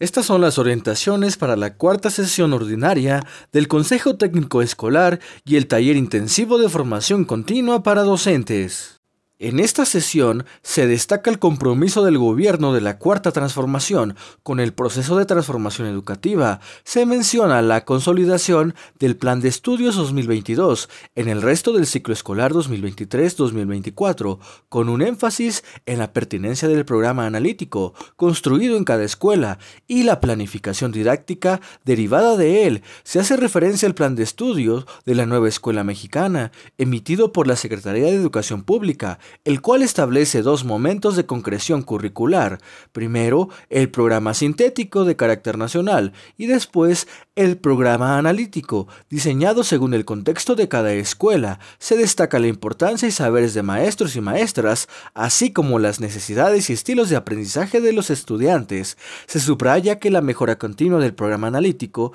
Estas son las orientaciones para la cuarta sesión ordinaria del Consejo Técnico Escolar y el taller intensivo de formación continua para docentes. En esta sesión se destaca el compromiso del gobierno de la Cuarta Transformación con el proceso de transformación educativa. Se menciona la consolidación del Plan de Estudios 2022 en el resto del ciclo escolar 2023-2024, con un énfasis en la pertinencia del programa analítico construido en cada escuela y la planificación didáctica derivada de él. Se hace referencia al Plan de Estudios de la Nueva Escuela Mexicana, emitido por la Secretaría de Educación Pública el cual establece dos momentos de concreción curricular. Primero, el programa sintético de carácter nacional y después el programa analítico, diseñado según el contexto de cada escuela. Se destaca la importancia y saberes de maestros y maestras, así como las necesidades y estilos de aprendizaje de los estudiantes. Se subraya que la mejora continua del programa analítico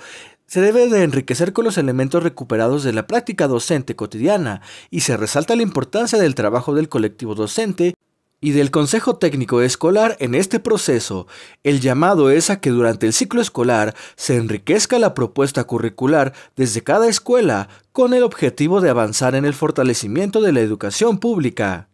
se debe de enriquecer con los elementos recuperados de la práctica docente cotidiana y se resalta la importancia del trabajo del colectivo docente y del Consejo Técnico Escolar en este proceso. El llamado es a que durante el ciclo escolar se enriquezca la propuesta curricular desde cada escuela con el objetivo de avanzar en el fortalecimiento de la educación pública.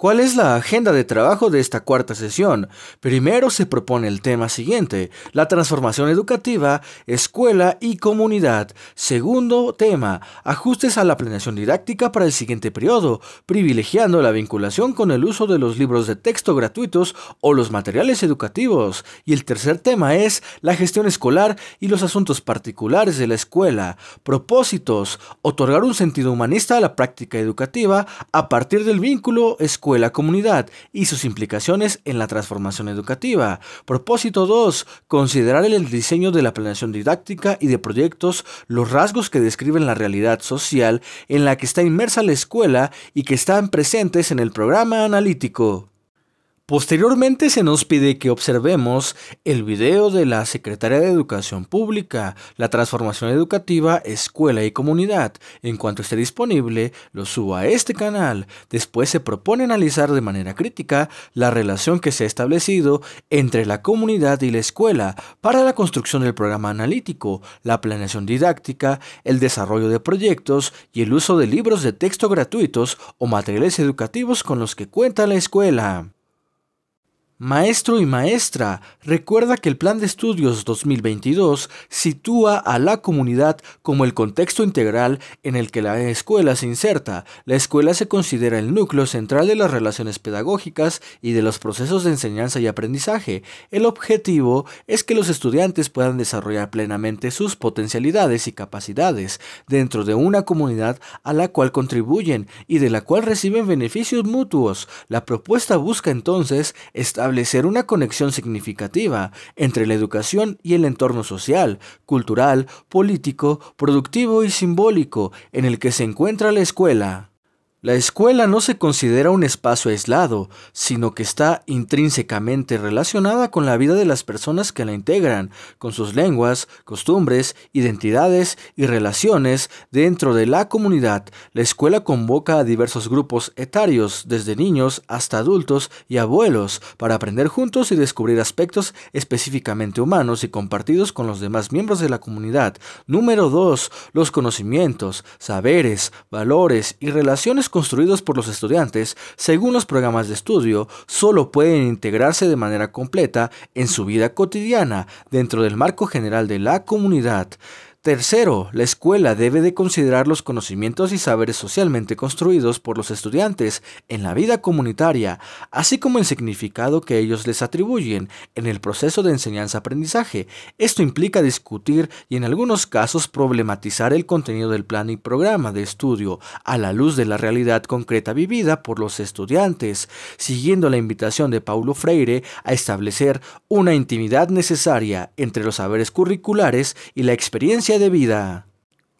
¿Cuál es la agenda de trabajo de esta cuarta sesión? Primero se propone el tema siguiente, la transformación educativa, escuela y comunidad. Segundo tema, ajustes a la planeación didáctica para el siguiente periodo, privilegiando la vinculación con el uso de los libros de texto gratuitos o los materiales educativos. Y el tercer tema es la gestión escolar y los asuntos particulares de la escuela. Propósitos, otorgar un sentido humanista a la práctica educativa a partir del vínculo escolar la comunidad y sus implicaciones en la transformación educativa. Propósito 2. Considerar en el diseño de la planeación didáctica y de proyectos los rasgos que describen la realidad social en la que está inmersa la escuela y que están presentes en el programa analítico. Posteriormente se nos pide que observemos el video de la Secretaría de Educación Pública, la transformación educativa, escuela y comunidad. En cuanto esté disponible, lo suba a este canal. Después se propone analizar de manera crítica la relación que se ha establecido entre la comunidad y la escuela para la construcción del programa analítico, la planeación didáctica, el desarrollo de proyectos y el uso de libros de texto gratuitos o materiales educativos con los que cuenta la escuela. Maestro y maestra, recuerda que el Plan de Estudios 2022 sitúa a la comunidad como el contexto integral en el que la escuela se inserta. La escuela se considera el núcleo central de las relaciones pedagógicas y de los procesos de enseñanza y aprendizaje. El objetivo es que los estudiantes puedan desarrollar plenamente sus potencialidades y capacidades dentro de una comunidad a la cual contribuyen y de la cual reciben beneficios mutuos. La propuesta busca entonces estar establecer una conexión significativa entre la educación y el entorno social, cultural, político, productivo y simbólico en el que se encuentra la escuela. La escuela no se considera un espacio aislado, sino que está intrínsecamente relacionada con la vida de las personas que la integran, con sus lenguas, costumbres, identidades y relaciones dentro de la comunidad. La escuela convoca a diversos grupos etarios, desde niños hasta adultos y abuelos, para aprender juntos y descubrir aspectos específicamente humanos y compartidos con los demás miembros de la comunidad. Número 2. Los conocimientos, saberes, valores y relaciones construidos por los estudiantes, según los programas de estudio, solo pueden integrarse de manera completa en su vida cotidiana dentro del marco general de la comunidad. Tercero, la escuela debe de considerar los conocimientos y saberes socialmente construidos por los estudiantes en la vida comunitaria, así como el significado que ellos les atribuyen en el proceso de enseñanza-aprendizaje. Esto implica discutir y en algunos casos problematizar el contenido del plan y programa de estudio a la luz de la realidad concreta vivida por los estudiantes, siguiendo la invitación de Paulo Freire a establecer una intimidad necesaria entre los saberes curriculares y la experiencia de vida.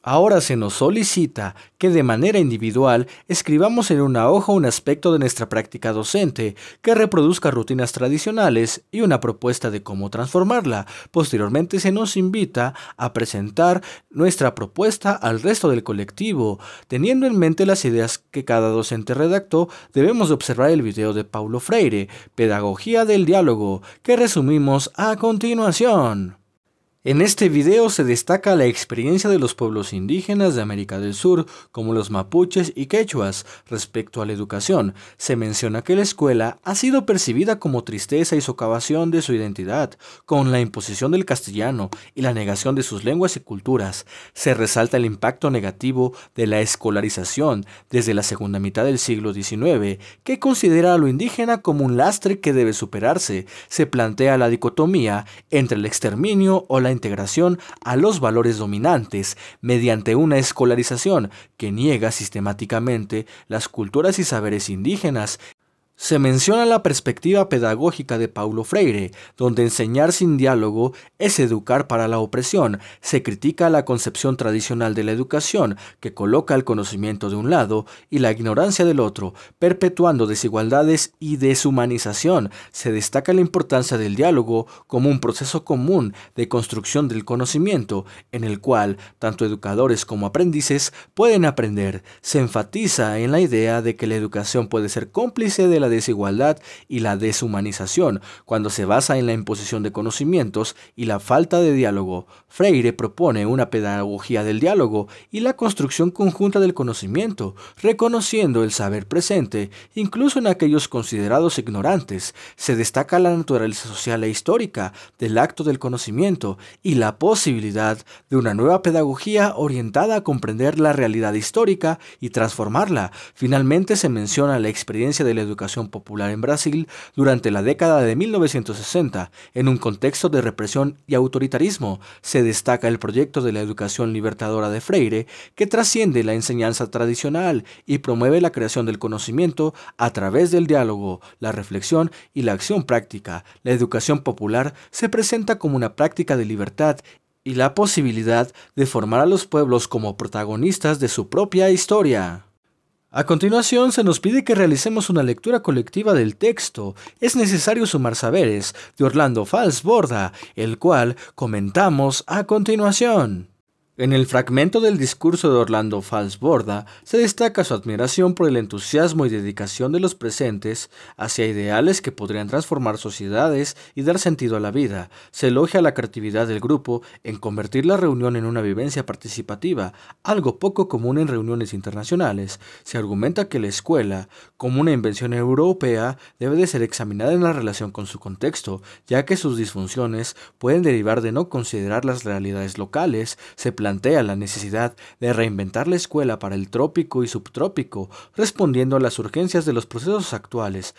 Ahora se nos solicita que de manera individual escribamos en una hoja un aspecto de nuestra práctica docente que reproduzca rutinas tradicionales y una propuesta de cómo transformarla. Posteriormente se nos invita a presentar nuestra propuesta al resto del colectivo. Teniendo en mente las ideas que cada docente redactó, debemos observar el video de Paulo Freire, Pedagogía del Diálogo, que resumimos a continuación. En este video se destaca la experiencia de los pueblos indígenas de América del Sur, como los mapuches y quechuas, respecto a la educación. Se menciona que la escuela ha sido percibida como tristeza y socavación de su identidad, con la imposición del castellano y la negación de sus lenguas y culturas. Se resalta el impacto negativo de la escolarización desde la segunda mitad del siglo XIX, que considera a lo indígena como un lastre que debe superarse. Se plantea la dicotomía entre el exterminio o la integración a los valores dominantes mediante una escolarización que niega sistemáticamente las culturas y saberes indígenas se menciona la perspectiva pedagógica de Paulo Freire, donde enseñar sin diálogo es educar para la opresión. Se critica la concepción tradicional de la educación, que coloca el conocimiento de un lado y la ignorancia del otro, perpetuando desigualdades y deshumanización. Se destaca la importancia del diálogo como un proceso común de construcción del conocimiento, en el cual tanto educadores como aprendices pueden aprender. Se enfatiza en la idea de que la educación puede ser cómplice de la desigualdad y la deshumanización, cuando se basa en la imposición de conocimientos y la falta de diálogo. Freire propone una pedagogía del diálogo y la construcción conjunta del conocimiento, reconociendo el saber presente, incluso en aquellos considerados ignorantes. Se destaca la naturaleza social e histórica del acto del conocimiento y la posibilidad de una nueva pedagogía orientada a comprender la realidad histórica y transformarla. Finalmente se menciona la experiencia de la educación popular en Brasil durante la década de 1960, en un contexto de represión y autoritarismo, se destaca el proyecto de la educación libertadora de Freire, que trasciende la enseñanza tradicional y promueve la creación del conocimiento a través del diálogo, la reflexión y la acción práctica. La educación popular se presenta como una práctica de libertad y la posibilidad de formar a los pueblos como protagonistas de su propia historia. A continuación, se nos pide que realicemos una lectura colectiva del texto. Es necesario sumar saberes de Orlando Falsborda, Borda, el cual comentamos a continuación. En el fragmento del discurso de Orlando Falsborda se destaca su admiración por el entusiasmo y dedicación de los presentes hacia ideales que podrían transformar sociedades y dar sentido a la vida. Se elogia la creatividad del grupo en convertir la reunión en una vivencia participativa, algo poco común en reuniones internacionales. Se argumenta que la escuela, como una invención europea, debe de ser examinada en la relación con su contexto, ya que sus disfunciones pueden derivar de no considerar las realidades locales. Se plantea la necesidad de reinventar la escuela para el trópico y subtrópico, respondiendo a las urgencias de los procesos actuales,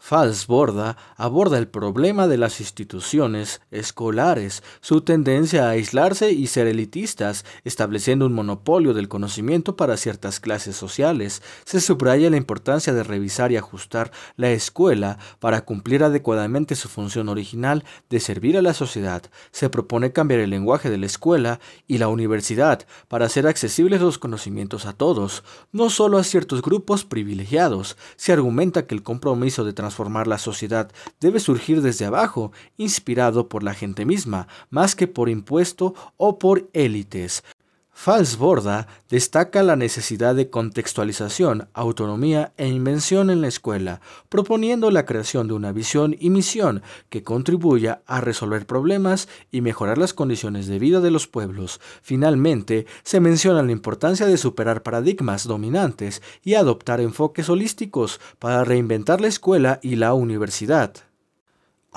Falsborda aborda el problema de las instituciones escolares, su tendencia a aislarse y ser elitistas, estableciendo un monopolio del conocimiento para ciertas clases sociales. Se subraya la importancia de revisar y ajustar la escuela para cumplir adecuadamente su función original de servir a la sociedad. Se propone cambiar el lenguaje de la escuela y la universidad para hacer accesibles los conocimientos a todos, no solo a ciertos grupos privilegiados. Se argumenta que el compromiso de transformar la sociedad debe surgir desde abajo, inspirado por la gente misma, más que por impuesto o por élites, Falsborda destaca la necesidad de contextualización, autonomía e invención en la escuela, proponiendo la creación de una visión y misión que contribuya a resolver problemas y mejorar las condiciones de vida de los pueblos. Finalmente, se menciona la importancia de superar paradigmas dominantes y adoptar enfoques holísticos para reinventar la escuela y la universidad.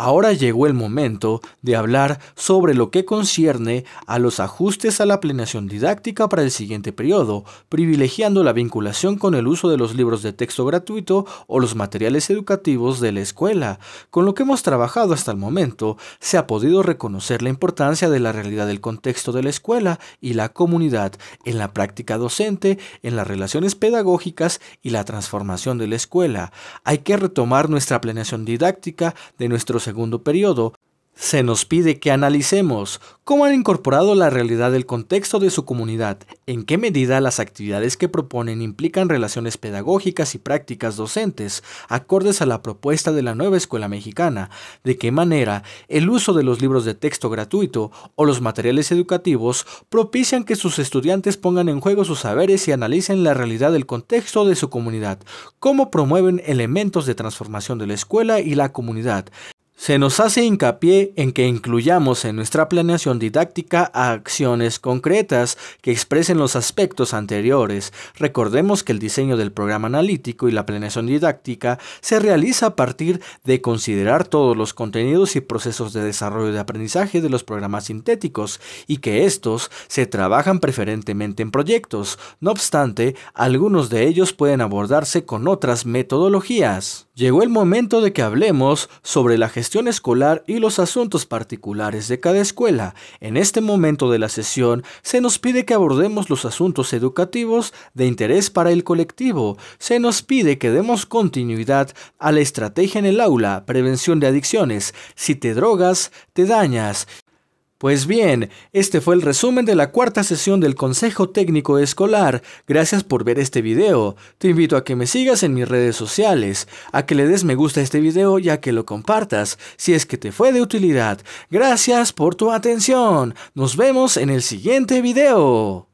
Ahora llegó el momento de hablar sobre lo que concierne a los ajustes a la planeación didáctica para el siguiente periodo, privilegiando la vinculación con el uso de los libros de texto gratuito o los materiales educativos de la escuela. Con lo que hemos trabajado hasta el momento, se ha podido reconocer la importancia de la realidad del contexto de la escuela y la comunidad en la práctica docente, en las relaciones pedagógicas y la transformación de la escuela. Hay que retomar nuestra planeación didáctica de nuestros segundo periodo, se nos pide que analicemos cómo han incorporado la realidad del contexto de su comunidad, en qué medida las actividades que proponen implican relaciones pedagógicas y prácticas docentes acordes a la propuesta de la nueva escuela mexicana, de qué manera el uso de los libros de texto gratuito o los materiales educativos propician que sus estudiantes pongan en juego sus saberes y analicen la realidad del contexto de su comunidad, cómo promueven elementos de transformación de la escuela y la comunidad, se nos hace hincapié en que incluyamos en nuestra planeación didáctica acciones concretas que expresen los aspectos anteriores. Recordemos que el diseño del programa analítico y la planeación didáctica se realiza a partir de considerar todos los contenidos y procesos de desarrollo de aprendizaje de los programas sintéticos y que estos se trabajan preferentemente en proyectos. No obstante, algunos de ellos pueden abordarse con otras metodologías. Llegó el momento de que hablemos sobre la gestión escolar y los asuntos particulares de cada escuela. En este momento de la sesión se nos pide que abordemos los asuntos educativos de interés para el colectivo. Se nos pide que demos continuidad a la estrategia en el aula, prevención de adicciones. Si te drogas, te dañas. Pues bien, este fue el resumen de la cuarta sesión del Consejo Técnico Escolar. Gracias por ver este video. Te invito a que me sigas en mis redes sociales, a que le des me gusta a este video y a que lo compartas si es que te fue de utilidad. Gracias por tu atención. Nos vemos en el siguiente video.